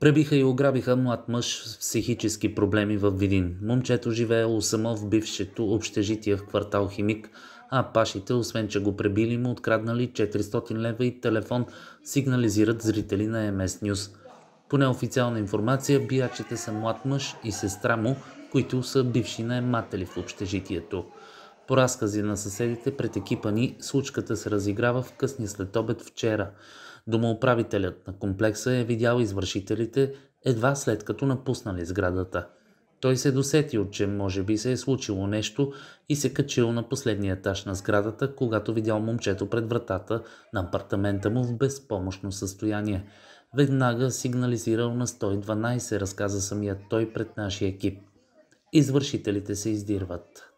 Пребиха и ограбиха млад мъж с психически проблеми в Видин. Момчето живеело само в бившето общежитие в квартал Химик, а пашите, освен че го пребили, му откраднали 400 лева и телефон, сигнализират зрители на МС Ньюс. По неофициална информация, биячите са млад мъж и сестра му, които са бивши наематели в общежитието. По разкази на съседите пред екипа ни, случката се разиграва в късни следобед вчера. Домоуправителят на комплекса е видял извършителите едва след като напуснали сградата. Той се досетил, че може би се е случило нещо и се качил на последния етаж на сградата, когато видял момчето пред вратата на апартамента му в безпомощно състояние. Веднага сигнализирал на 112, разказа самият той пред нашия екип. Извършителите се издирват.